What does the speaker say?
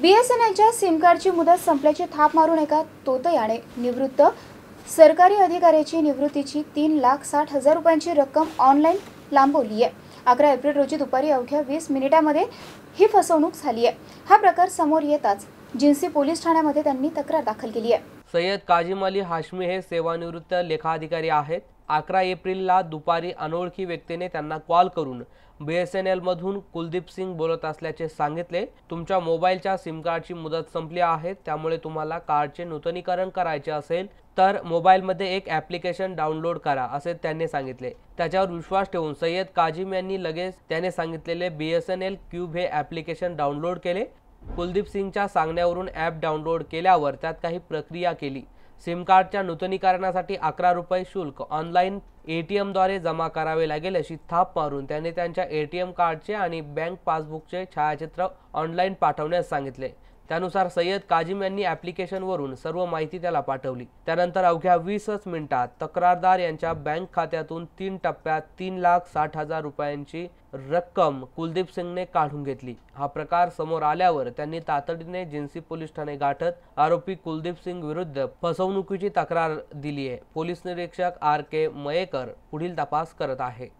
बीएसएनएलच्या सिमकार्डची मुदत संपल्याची थाप मारून एका तोतयाने निवृत्त सरकारी अधिकाऱ्याची निवृत्तीची तीन लाख साठ हजार रुपयांची रक्कम ऑनलाईन लांबवली आहे अकरा एप्रिल रोजी दुपारी अवघ्या वीस मिनिटांमध्ये ही फसवणूक झाली आहे हा प्रकार समोर येताच जिन्सी पोलीस ठाण्यामध्ये त्यांनी तक्रार दाखल केली आहे सय्यद काजीम अली हाशमी हे सेवानिवृत्त लेखाधिकारी आहेत अकरा एप्रिलला दुपारी अनोळखी व्यक्तीने त्यांना कॉल करून बी एस एन एलमधून कुलदीप सिंग बोलत असल्याचे सांगितले तुमच्या मोबाईलच्या सिम कार्डची मुदत संपली आहे त्यामुळे तुम्हाला कार्डचे नूतनीकरण करायचे असेल तर मोबाईलमध्ये एक ॲप्लिकेशन डाउनलोड करा असे त्यांनी सांगितले त्याच्यावर विश्वास ठेवून सय्यद काजीम यांनी लगेच त्याने सांगितलेले B S N L cube हे ॲप्लिकेशन डाउनलोड केले कुलदीप सिंगच्या सांगण्यावरून ॲप डाउनलोड केल्यावर त्यात काही प्रक्रिया केली सिम कार्डच्या नूतनीकरणासाठी अकरा रुपये शुल्क ऑनलाइन ए टी जमा करावे लागेल अशी थाप मारून त्यांनी त्यांच्या ए टी एम कार्डचे आणि बँक पासबुकचे छायाचित्र ऑनलाइन पाठवण्यास सांगितले त्यानुसार सय्यद काजिम यांनी ॲप्लिकेशनवरून सर्व माहिती त्याला पाठवली त्यानंतर अवघ्या वीसच मिनिटात तक्रारदार यांच्या बँक खात्यातून तीन टप्प्यात तीन लाख साठ हजार रुपयांची रक्कम कुलदीप सिंगने काढून घेतली हा प्रकार समोर आल्यावर त्यांनी तातडीने जिन्सी पोलीस ठाणे गाठत आरोपी कुलदीप सिंग विरुद्ध फसवणुकीची तक्रार दिली आहे पोलीस निरीक्षक आर के मयेकर पुढील तपास करत आहे